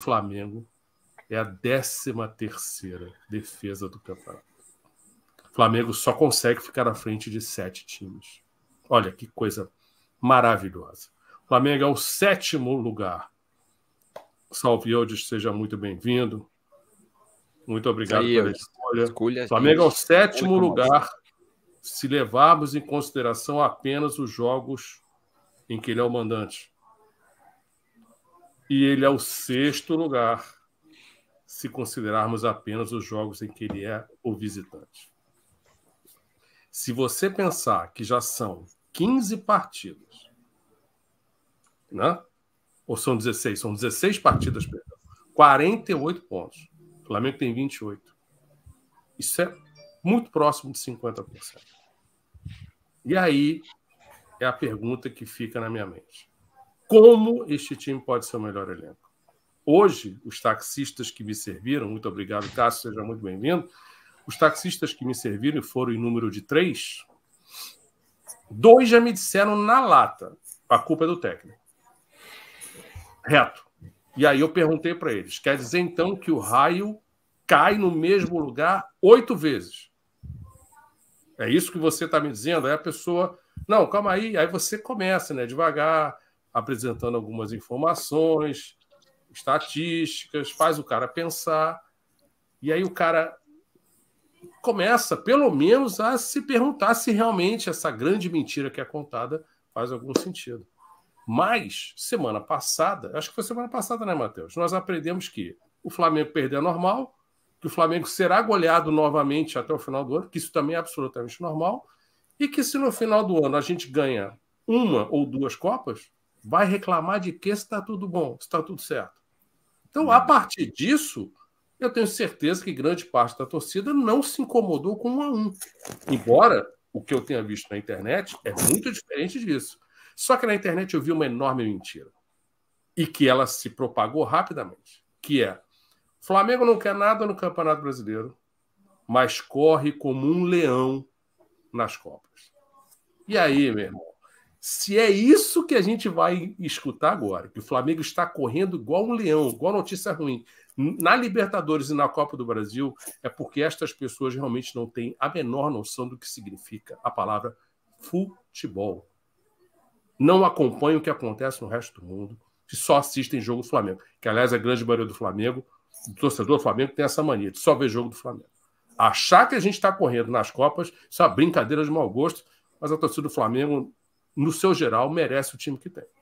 Flamengo é a 13 terceira defesa do campeonato. O Flamengo só consegue ficar à frente de sete times. Olha que coisa maravilhosa. O Flamengo é o sétimo lugar. Salve Eudes, seja muito bem-vindo. Muito obrigado aí, pela escolha. escolha Flamengo é o sétimo lugar se levarmos em consideração apenas os jogos em que ele é o mandante. E ele é o sexto lugar, se considerarmos apenas os jogos em que ele é o visitante. Se você pensar que já são 15 partidas, né? ou são 16, são 16 partidas, perdão, 48 pontos. O Flamengo tem 28. Isso é muito próximo de 50%. E aí é a pergunta que fica na minha mente como este time pode ser o melhor elenco. Hoje, os taxistas que me serviram, muito obrigado, Cássio, seja muito bem-vindo. Os taxistas que me serviram foram em número de três. Dois já me disseram na lata: a culpa é do técnico. Reto. E aí eu perguntei para eles: quer dizer então que o raio cai no mesmo lugar oito vezes? É isso que você está me dizendo? Aí a pessoa, não, calma aí. Aí você começa, né, devagar apresentando algumas informações, estatísticas, faz o cara pensar. E aí o cara começa, pelo menos, a se perguntar se realmente essa grande mentira que é contada faz algum sentido. Mas, semana passada, acho que foi semana passada, né, Matheus? Nós aprendemos que o Flamengo perder é normal, que o Flamengo será goleado novamente até o final do ano, que isso também é absolutamente normal, e que se no final do ano a gente ganha uma ou duas Copas, vai reclamar de que está tudo bom, está tudo certo. Então, uhum. a partir disso, eu tenho certeza que grande parte da torcida não se incomodou com um a um. Embora o que eu tenha visto na internet é muito diferente disso. Só que na internet eu vi uma enorme mentira. E que ela se propagou rapidamente. Que é, Flamengo não quer nada no Campeonato Brasileiro, mas corre como um leão nas Copas. E aí, meu irmão, se é isso que a gente vai escutar agora, que o Flamengo está correndo igual um leão, igual notícia ruim, na Libertadores e na Copa do Brasil, é porque estas pessoas realmente não têm a menor noção do que significa a palavra futebol. Não acompanham o que acontece no resto do mundo, que só assistem jogo do Flamengo. Que, aliás, a grande maioria do Flamengo, do torcedor do Flamengo, tem essa mania de só ver jogo do Flamengo. Achar que a gente está correndo nas Copas, isso é uma brincadeira de mau gosto, mas a torcida do Flamengo no seu geral, merece o time que tem.